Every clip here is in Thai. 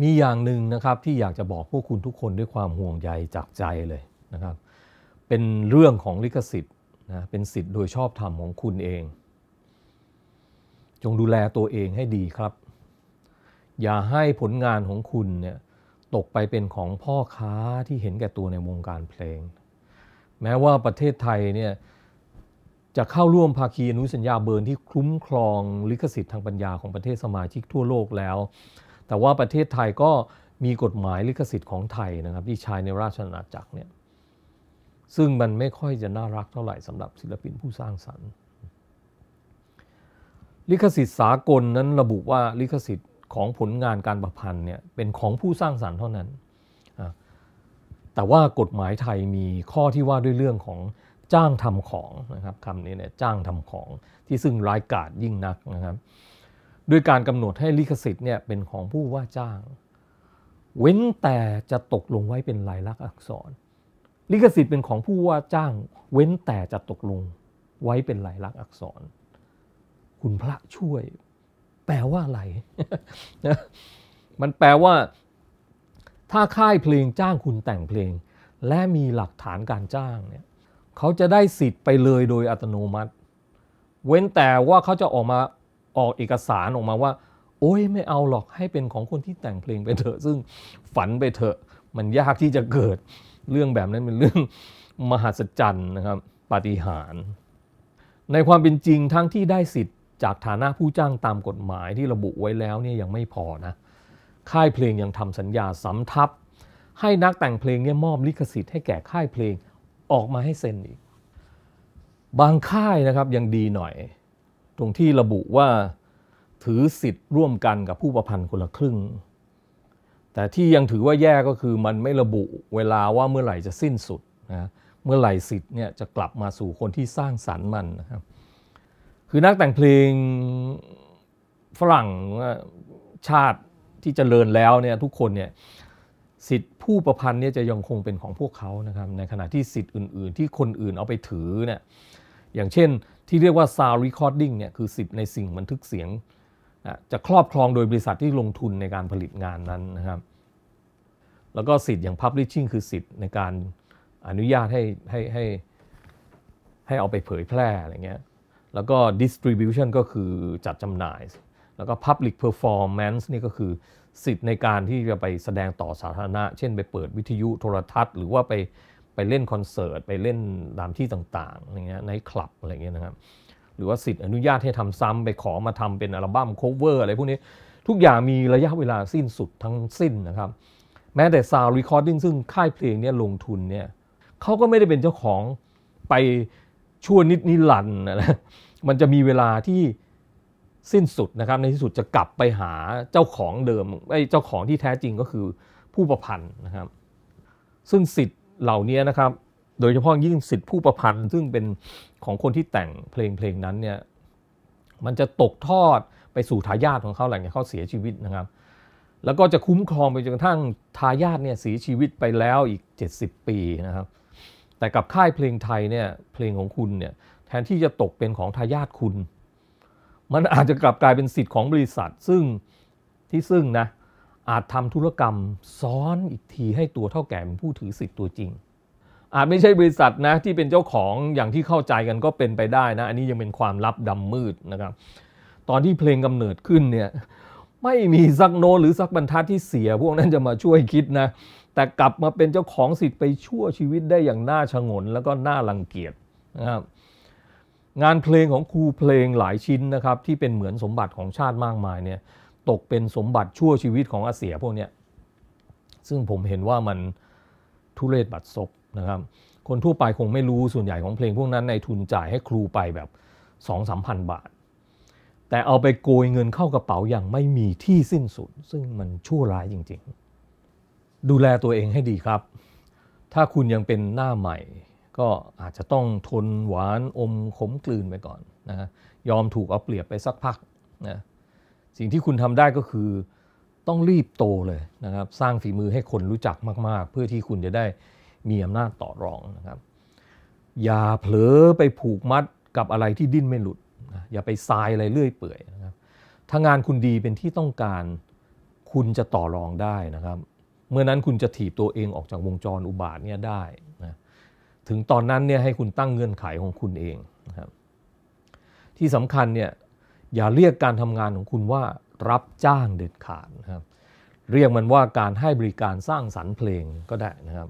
มีอย่างหนึ่งนะครับที่อยากจะบอกพวกคุณทุกคนด้วยความห่วงใยจากใจเลยนะครับ เป็นเรื่องของลิขสิทธิ์นะเป็นสิทธิ์โดยชอบธรรมของคุณเอง จงดูแลตัวเองให้ดีครับ อย่าให้ผลงานของคุณเนี่ยตกไปเป็นของพ่อค้าที่เห็นแก่ตัวในวงการเพลง แม้ว่าประเทศไทยเนี่ยจะเข้าร่วมภาคีอนุสัญญาเบิร์นที่คุ้มครองลิขสิทธิ์ทางปัญญาของประเทศสมาชิกทั่วโลกแล้วแต่ว่าประเทศไทยก็มีกฎหมายลิขสิทธิ์ของไทยนะครับที่ใช้ในราชอาณาจักรเนี่ยซึ่งมันไม่ค่อยจะน่ารักเท่าไหร่สำหรับศิลปินผู้สร้างสรรค์ ลิขสิทธิ์สากลนั้นระบุว่าลิขสิทธิ์ของผลงานการประพันธ์เนี่ยเป็นของผู้สร้างสรรค์เท่านั้นแต่ว่ากฎหมายไทยมีข้อที่ว่าด้วยเรื่องของจ้างทำของนะครับคำนี้เนี่ยจ้างทำของ ที่ซึ่งร้ายกาจยิ่งนักนะครับด้วยการกำหนดให้ลิขสิทธิ์เนี่ยเป็นของผู้ว่าจ้าง เว้นแต่จะตกลงไว้เป็นลายลักษณ์อักษร ลิขสิทธิ์เป็นของผู้ว่าจ้าง เว้นแต่จะตกลง ไว้เป็นลายลักษณ์อักษร คุณพระช่วย แปลว่าอะไรมันแปลว่า ถ้าค่ายเพลงจ้างคุณแต่งเพลง และมีหลักฐานการจ้าง เนี่ย เขาจะได้สิทธิ์ไปเลยโดยอัตโนมัติ เว้นแต่ว่าเขาจะออกมาออกเอกสารออกมาว่า โอ้ยไม่เอาหรอกให้เป็นของคนที่แต่งเพลงไปเถอะ ซึ่งฝันไปเถอะ มันยากที่จะเกิดเรื่องแบบนั้นเป็นเรื่องมหัศจรรย์นะครับปาฏิหาริย์ในความเป็นจริงทั้งที่ได้สิทธิ์จากฐานะผู้จ้างตามกฎหมายที่ระบุไว้แล้วเนี่ยยังไม่พอนะค่ายเพลงยังทำสัญญาสำทับให้นักแต่งเพลงเนี่ยมอบลิขสิทธิ์ให้แก่ค่ายเพลงออกมาให้เซ็นอีก บางค่ายนะครับยังดีหน่อยตรงที่ระบุว่าถือสิทธิ์ร่วมกันกับผู้ประพันธ์คนละครึ่ง แต่ที่ยังถือว่าแย่ก็คือมันไม่ระบุเวลาว่าเมื่อไหร่จะสิ้นสุดนะ เมื่อไหร่สิทธิ์เนี่ยจะกลับมาสู่คนที่สร้างสรรค์มันนะครับ คือนักแต่งเพลงฝรั่งชาติที่จเจริญแล้วเนี่ยทุกคนเนี่ยสิทธิ์ผู้ประพันธ์เนี่ยจะยังคงเป็นของพวกเขานะครับในขณะที่สิทธิ์อื่นๆที่คนอื่นเอาไปถือเนี่ยอย่างเช่นที่เรียกว่า sound recording เนี่ย คือ10ในสิ่งบันทึกเสียงจะครอบครองโดยบริษัทที่ลงทุนในการผลิตงานนั้นนะครับ แล้วก็สิทธิ์อย่าง publishing คือสิทธิ์ในการอนุญาตให้ ให้ให้ให้เอาไปเผยแพร่อะไรเงี้ยแล้วก็ distribution ก็คือจัดจำหน่าย แล้วก็ public performance นี่ก็คือสิทธิ์ในการที่จะไปแสดงต่อสาธารณะ เช่นไปเปิดวิทยุโทรทัศน์หรือว่าไปไปเล่นคอนเสิร์ต ไปเล่นตามที่ต่างๆอย่างเงี้ยในคลับอะไรเงี้ยนะครับ หรือว่าสิทธิ์อนุญาตให้ทำซ้ำไปขอมาทำเป็นอัลบั้มโคเวอร์อะไรพวกนี้ทุกอย่างมีระยะเวลาสิ้นสุดทั้งสิ้นนะครับแม้แต่ซาวด์รีคอร์ดิ้งซึ่งค่ายเพลงเนี่ยลงทุนเนี่ยเขาก็ไม่ได้เป็นเจ้าของไปชั่วนิดนิลันนะมันจะมีเวลาที่สิ้นสุดนะครับในที่สุดจะกลับไปหาเจ้าของเดิมไอ้เจ้าของที่แท้จริงก็คือผู้ประพันธ์นะครับซึ่งสิทธิเหล่านี้นะครับ โดยเฉพาะยิ่งสิทธิผู้ประพันธ์ ซึ่งเป็นของคนที่แต่งเพลงเพลงนั้นเนี่ย มันจะตกทอดไปสู่ทายาทของเขาหลังจากเขาเสียชีวิตนะครับ แล้วก็จะคุ้มครองไปจนกระทั่งทายาทเนี่ยเสียชีวิตไปแล้วอีก 70 ปีนะครับ แต่กับค่ายเพลงไทยเนี่ยเพลงของคุณเนี่ยแทนที่จะตกเป็นของทายาทคุณ มันอาจจะกลับกลายเป็นสิทธิ์ของบริษัทซึ่งที่ซึ่งนะอาจทำธุรกรรมซ้อนอีกทีให้ตัวเท่าแก่เป็นผู้ถือ สิทธิ์ตัวจริง อาจไม่ใช่บริษัทนะที่เป็นเจ้าของอย่างที่เข้าใจกันก็เป็นไปได้นะอันนี้ยังเป็นความลับดำมืดนะครับ ตอนที่เพลงกำเนิดขึ้นเนี่ยไม่มีสักโนหรือสักบรรทัดที่เสีย พวกนั้นจะมาช่วยคิดนะแต่กลับมาเป็นเจ้าของสิทธิ์ไปชั่วชีวิตได้อย่างน่าชงน แล้วก็น่ารังเกียจนะครับงานเพลงของครูเพลงหลายชิ้นนะครับ ที่เป็นเหมือนสมบัติของชาติมากมายเนี่ยตกเป็นสมบัติชั่วชีวิตของอาเสียพวกนี้ซึ่งผมเห็นว่ามันทุเรศบัดซบนะครับ คนทั่วไปคงไม่รู้ส่วนใหญ่ของเพลงพวกนั้นในทุนจ่ายให้ครูไปแบบ2องสามพันบาท แต่เอาไปโกยเงินเข้ากระเป๋าอย่างไม่มีที่สิ้นสุด ซึ่งมันชั่วร้ายจริง ๆ ดูแลตัวเองให้ดีครับ ถ้าคุณยังเป็นหน้าใหม่ก็อาจจะต้องทนหวานอมขมกลืนไปก่อนนะยอมถูกเอาเปรียบไปสักพักนะสิ่งที่คุณทำได้ก็คือต้องรีบโตเลยนะครับ สร้างฝีมือให้คนรู้จักมากๆ เพื่อที่คุณจะได้มีอำนาจต่อรองนะครับ อย่าเผลอไปผูกมัดกับอะไรที่ดิ้นไม่หลุดนะอย่าไปทรายอะไรเลื่อยเปื่อยนะครับถ้างานคุณดีเป็นที่ต้องการคุณจะต่อรองได้นะครับ เมื่อนั้นคุณจะถีบตัวเองออกจากวงจรอุบาทเนี่ยได้นะถึงตอนนั้นเนี่ยให้คุณตั้งเงื่อนไขของคุณเองนะครับที่สำคัญเนี่ยอย่าเรียกการทำงานของคุณว่ารับจ้างเด็ดขาดนะครับเรียกมันว่าการให้บริการสร้างสรรค์เพลงก็ได้นะครับ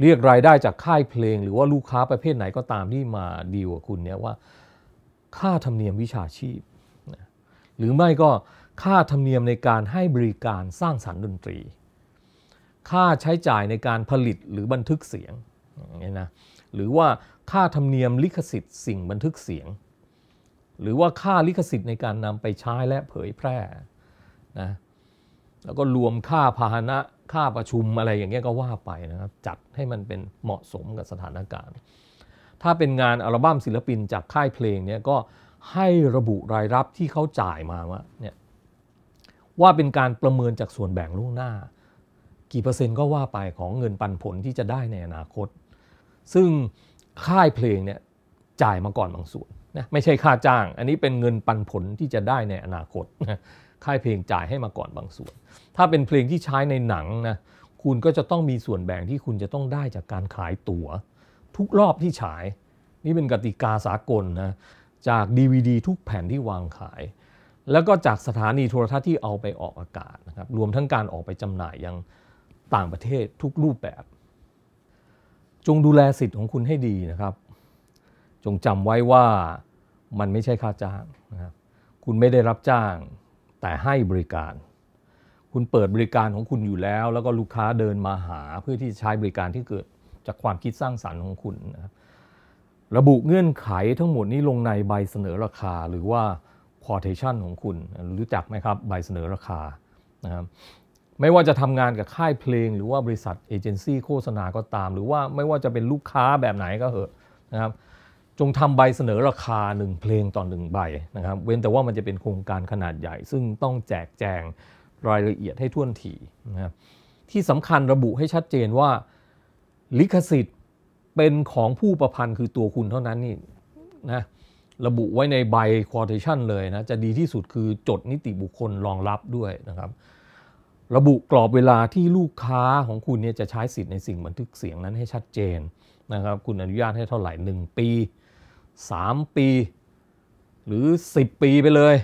เรียกรายได้จากค่ายเพลงหรือว่าลูกค้าประเภทไหนก็ตามที่มาดีกว่าคุณเนี่ยว่า ค่าธรรมเนียมวิชาชีพหรือไม่ก็ค่าธรรมเนียมในการให้บริการสร้างสรรค์ดนตรี ค่าใช้จ่ายในการผลิตหรือบันทึกเสียงนี่นะหรือว่าค่าธรรมเนียมลิขสิทธิ์สิ่งบันทึกเสียงหรือว่าค่าลิขสิทธิ์ในการนำไปใช้และเผยแพร่นะแล้วก็รวมค่าพาหนะ ค่าประชุมอะไรอย่างเงี้ยก็ว่าไปนะครับจัดให้มันเป็นเหมาะสมกับสถานการณ์ ถ้าเป็นงานอัลบั้มศิลปินจากค่ายเพลงเนี่ยก็ให้ระบุรายรับที่เขาจ่ายมาว่าเนี่ยว่าเป็นการประเมินจากส่วนแบ่งล่วงหน้ากี่เปอร์เซ็นต์ก็ว่าไปของเงินปันผลที่จะได้ในอนาคต ซึ่งค่ายเพลงเนี่ยจ่ายมาก่อนบางส่วนนะไม่ใช่ค่าจ้าง อันนี้เป็นเงินปันผลที่จะได้ในอนาคตนะค่ายเพลงจ่ายให้มาก่อนบางส่วนถ้าเป็นเพลงที่ใช้ในหนังนะคุณก็จะต้องมีส่วนแบ่งที่คุณจะต้องได้จากการขายตั๋วทุกรอบที่ฉาย นี่เป็นกติกาสากลนะจาก DVD ทุกแผ่นที่วางขาย แล้วก็จากสถานีโทรทัศน์ที่เอาไปออกอากาศนะครับรวมทั้งการออกไปจำหน่ายยังต่างประเทศทุกรูปแบบ จงดูแลสิทธิ์ของคุณให้ดีนะครับจงจำไว้ว่ามันไม่ใช่ค่าจ้างนะครับ คุณไม่ได้รับจ้างแต่ให้บริการ คุณเปิดบริการของคุณอยู่แล้ว แล้วก็ลูกค้าเดินมาหา เพื่อที่จะใช้บริการที่เกิดจากความคิดสร้างสารรค์ของคุณนะครับ ระบุเงื่อนไขทั้งหมดนี้ลงในใบเสนอราคาหรือว่า quotation ของคุณ รู้จักไหมครับ ใบเสนอราคา นะครับ ไม่ว่าจะทำงานกับค่ายเพลง หรือว่าบริษัทเอเจนซี่โฆษณาก็ตามหรือว่าไม่ว่าจะเป็นลูกค้าแบบไหนก็เหอะนะครับจงทำใบเสนอราคา 1 เพลงต่อ1ใบนะครับ เว้นแต่ว่ามันจะเป็นโครงการขนาดใหญ่ ซึ่งต้องแจกแจงรายละเอียดให้ท่วนถี่นะครับ ที่สำคัญระบุให้ชัดเจนว่าลิขสิทธิ์เป็นของผู้ประพันธ์คือตัวคุณเท่านั้นนี่นะ ระบุไว้ในใบควอเทชันเลยนะ จะดีที่สุดคือจดนิติบุคคลรองรับด้วยนะครับ ระบุกรอบเวลาที่ลูกค้าของคุณเนี่ยจะใช้สิทธิ์ในสิ่งบันทึกเสียงนั้นให้ชัดเจนนะครับ คุณอนุญาตให้เท่าไหร่ 1 ปี3 ปี หรือ 10 ปีไปเลย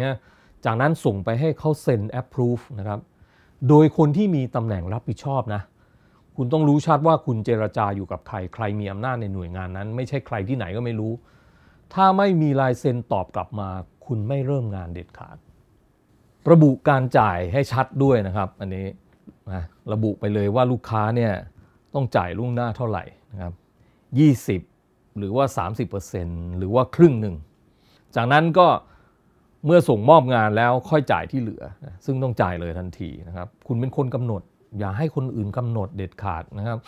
เงี้ยจากนั้นส่งไปให้เขาเซ็น approve นะครับ โดยคนที่มีตำแหน่งรับผิดชอบนะ คุณต้องรู้ชัดว่าคุณเจรจาอยู่กับใคร ใครมีอำนาจในหน่วยงานนั้นไม่ใช่ใครที่ไหนก็ไม่รู้ ถ้าไม่มีลายเซ็นตอบกลับมาคุณไม่เริ่มงานเด็ดขาด ระบุการจ่ายให้ชัดด้วยนะครับอันนี้นะระบุไปเลยว่าลูกค้าเนี่ยต้องจ่ายล่วงหน้าเท่าไหร่นะครับหรือว่า 30%หรือว่าครึ่งหนึ่ง จากนั้นก็เมื่อส่งมอบงานแล้วค่อยจ่ายที่เหลือ ซึ่งต้องจ่ายเลยทันทีนะครับ คุณเป็นคนกำหนด อย่าให้คนอื่นกำหนดเด็ดขาดนะครับ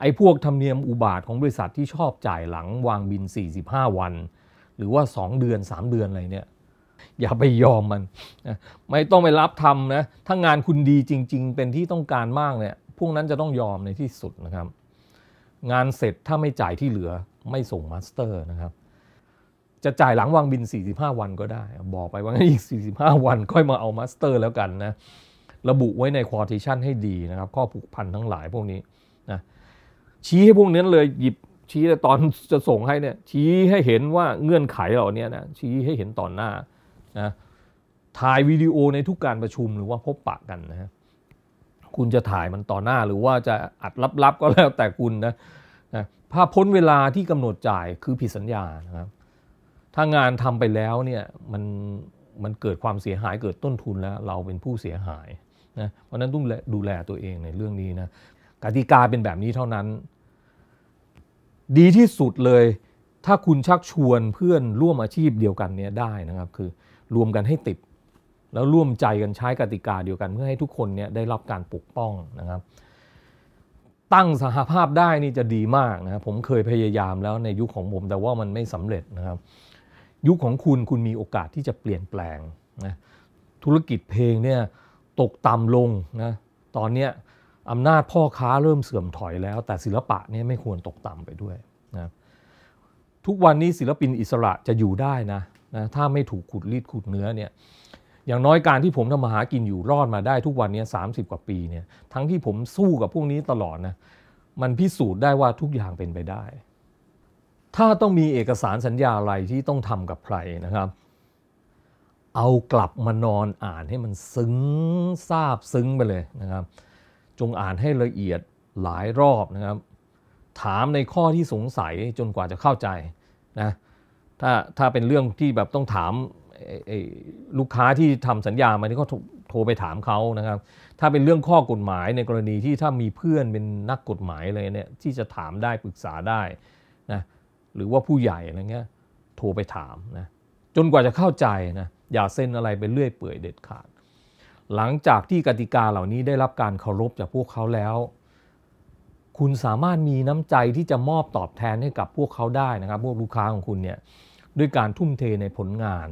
ไอ้พวกธรรมเนียมอุบาทของบริษัทที่ชอบจ่ายหลังวางบิน 45 วัน หรือว่า 2 เดือน 3 เดือนอะไรเนี่ยอย่าไปยอมมัน ไม่ต้องไปรับทำนะถ้างานคุณดีจริง ๆ เป็นที่ต้องการมากเนี่ยพวกนั้นจะต้องยอมในที่สุดนะครับ งานเสร็จถ้าไม่จ่ายที่เหลือไม่ส่งมาสเตอร์นะครับ จะจ่ายหลังวางบิน 45 วันก็ได้ บอกไปว่าอีก 45 วัน ค่อยมาเอามาสเตอร์แล้วกันนะ ระบุไว้ในควอเทชันให้ดีนะครับ ข้อผูกพันทั้งหลายพวกนี้นะ ชี้ให้พวกนั้นเลย หยิบชี้ตอนจะส่งให้เนี่ย ชี้ให้เห็นว่าเงื่อนไขเหล่านี้นะ ชี้ให้เห็นตอนหน้า นะ ถ่ายวิดีโอในทุกการประชุมหรือว่าพบปะกันนะ คุณจะถ่ายมันต่อหน้าหรือว่าจะอัดลับๆก็แล้วแต่คุณนะถ้าพ้นเวลาที่กำหนดจ่ายคือผิดสัญญานะครับ ถ้างานทำไปแล้วเนี่ยมันมันเกิดความเสียหายเกิดต้นทุนแล้วเราเป็นผู้เสียหายนะ เพราะนั้นต้องดูแลตัวเองในเรื่องนี้นะกติกาเป็นแบบนี้เท่านั้น ดีที่สุดเลย ถ้าคุณชักชวนเพื่อนร่วมอาชีพเดียวกันเนี่ยได้นะครับ คือรวมกันให้ติดแล้วร่วมใจกันใช้กติกาเดียวกัน เพื่อให้ทุกคนเนี่ยได้รับการปกป้องนะครับตั้งสหภาพได้นี่จะดีมากนะครับผมเคยพยายามแล้วในยุคของผม แต่ว่ามันไม่สำเร็จนะครับยุคของคุณคุณมีโอกาสที่จะเปลี่ยนแปลงนะธุรกิจเพลงเนี่ยตกต่ำลงนะตอนนี้อำนาจพ่อค้าเริ่มเสื่อมถอยแล้ว แต่ศิลปะเนี่ยไม่ควรตกต่ำไปด้วยนะทุกวันนี้ศิลปินอิสระจะอยู่ได้นะนะถ้าไม่ถูกขุดรีดขุดเนื้อเนี่ยอย่างน้อยการที่ผมทำมาหากินอยู่รอดมาได้ทุกวันนี้สามสิบกว่าปีเนี่ยทั้งที่ผมสู้กับพวกนี้ตลอดนะมันพิสูจน์ได้ว่าทุกอย่างเป็นไปได้ ถ้าต้องมีเอกสารสัญญาอะไรที่ต้องทำกับใครนะครับ เอากลับมานอนอ่านให้มันซึ้งซาบซึ้งไปเลยนะครับ จงอ่านให้ละเอียดหลายรอบนะครับ ถามในข้อที่สงสัยจนกว่าจะเข้าใจนะถ้าถ้าเป็นเรื่องที่แบบต้องถามลูกค้าที่ทำสัญญามานี่ก็โทรไปถามเขานะครับ ถ้าเป็นเรื่องข้อกฎหมายในกรณีที่ถ้ามีเพื่อนเป็นนักกฎหมายอะไรเนี่ยที่จะถามได้ปรึกษาได้นะ หรือว่าผู้ใหญ่อะไรเงี้ย โทรไปถามนะ จนกว่าจะเข้าใจนะ อย่าเส้นอะไรไปเรื่อยเปื่อยเด็ดขาด หลังจากที่กติกาเหล่านี้ได้รับการเคารพจากพวกเขาแล้ว คุณสามารถมีน้ำใจที่จะมอบตอบแทนให้กับพวกเขาได้นะครับ พวกลูกค้าของคุณเนี่ย ด้วยการทุ่มเทในผลงาน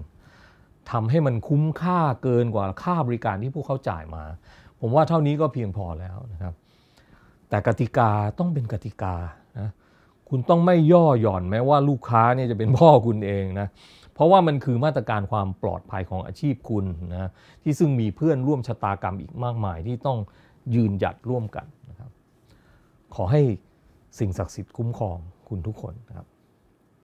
ทำให้มันคุ้มค่าเกินกว่าค่าบริการที่พวกเขาจ่ายมา ผมว่าเท่านี้ก็เพียงพอแล้วนะครับ แต่กติกาต้องเป็นกติกานะคุณต้องไม่ย่อหย่อน แม้ว่าลูกค้าเนี่ยจะเป็นพ่อคุณเองนะเพราะว่ามันคือมาตรการความปลอดภัยของอาชีพคุณนะที่ซึ่งมีเพื่อนร่วมชะตากรรมอีกมากมาย ที่ต้องยืนหยัดร่วมกันนะครับ ขอให้สิ่งศักดิ์สิทธิ์คุ้มครองคุณทุกคนนะครับ